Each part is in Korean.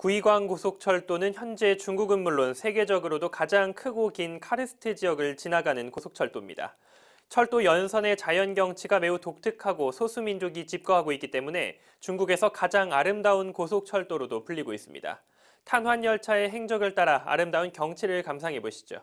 구이광 고속철도는 현재 중국은 물론 세계적으로도 가장 크고 긴 카르스트 지역을 지나가는 고속철도입니다. 철도 연선의 자연 경치가 매우 독특하고 소수민족이 집거하고 있기 때문에 중국에서 가장 아름다운 고속철도로도 불리고 있습니다. 탄환열차의 행적을 따라 아름다운 경치를 감상해 보시죠.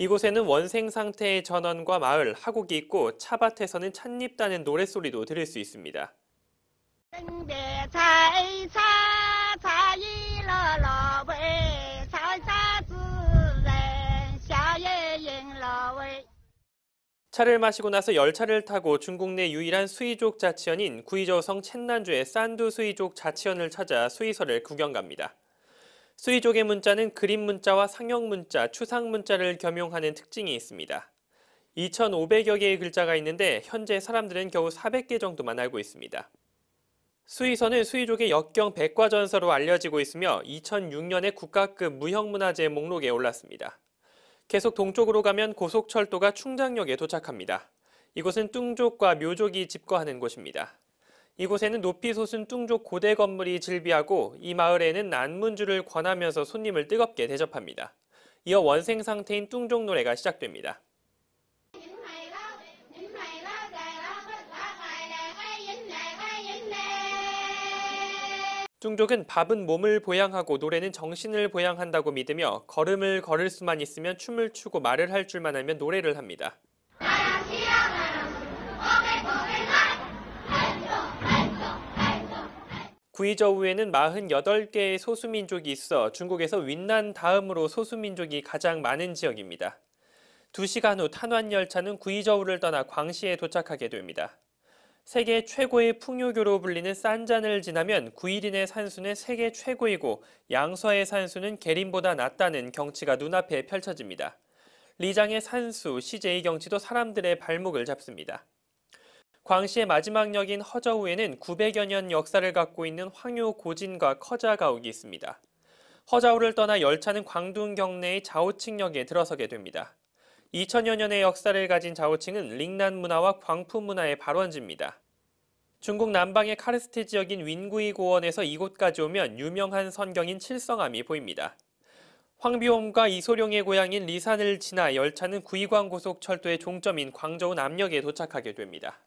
이곳에는 원생 상태의 전원과 마을, 하곡이 있고 차밭에서는 찻잎 따는 노랫소리도 들을 수 있습니다. 차를 마시고 나서 열차를 타고 중국 내 유일한 수의족 자치현인 구이저성 챈난주의 산두 수의족 자치현을 찾아 수의소를 구경 갑니다. 수의족의 문자는 그림 문자와 상형 문자, 추상 문자를 겸용하는 특징이 있습니다. 2,500여 개의 글자가 있는데 현재 사람들은 겨우 400개 정도만 알고 있습니다. 수의서는 수의족의 역경 백과전서로 알려지고 있으며 2006년에 국가급 무형문화재 목록에 올랐습니다. 계속 동쪽으로 가면 고속철도가 충장역에 도착합니다. 이곳은 뚱족과 묘족이 집거하는 곳입니다. 이곳에는 높이 솟은 뚱족 고대 건물이 즐비하고 이 마을에는 안문주를 권하면서 손님을 뜨겁게 대접합니다. 이어 원생 상태인 뚱족 노래가 시작됩니다. 뚱족은 밥은 몸을 보양하고 노래는 정신을 보양한다고 믿으며 걸음을 걸을 수만 있으면 춤을 추고 말을 할 줄만 알면 노래를 합니다. 구이저우에는 48개의 소수민족이 있어 중국에서 윈난 다음으로 소수민족이 가장 많은 지역입니다. 2시간 후 탄환열차는 구이저우를 떠나 광시에 도착하게 됩니다. 세계 최고의 풍요교로 불리는 싼잔을 지나면 구이린의 산수는 세계 최고이고 양서의 산수는 계림보다 낮다는 경치가 눈앞에 펼쳐집니다. 리장의 산수, 시제의 경치도 사람들의 발목을 잡습니다. 광시의 마지막 역인 허저우에는 900여 년 역사를 갖고 있는 황요 고진과 커자가옥이 있습니다. 허자우를 떠나 열차는 광둥 경내의 자오칭역에 들어서게 됩니다. 2000여 년의 역사를 가진 자오칭은 링난 문화와 광푸 문화의 발원지입니다. 중국 남방의 카르스트 지역인 윈구이 고원에서 이곳까지 오면 유명한 선경인 칠성암이 보입니다. 황비옴과 이소룡의 고향인 리산을 지나 열차는 구이광 고속철도의 종점인 광저우 남역에 도착하게 됩니다.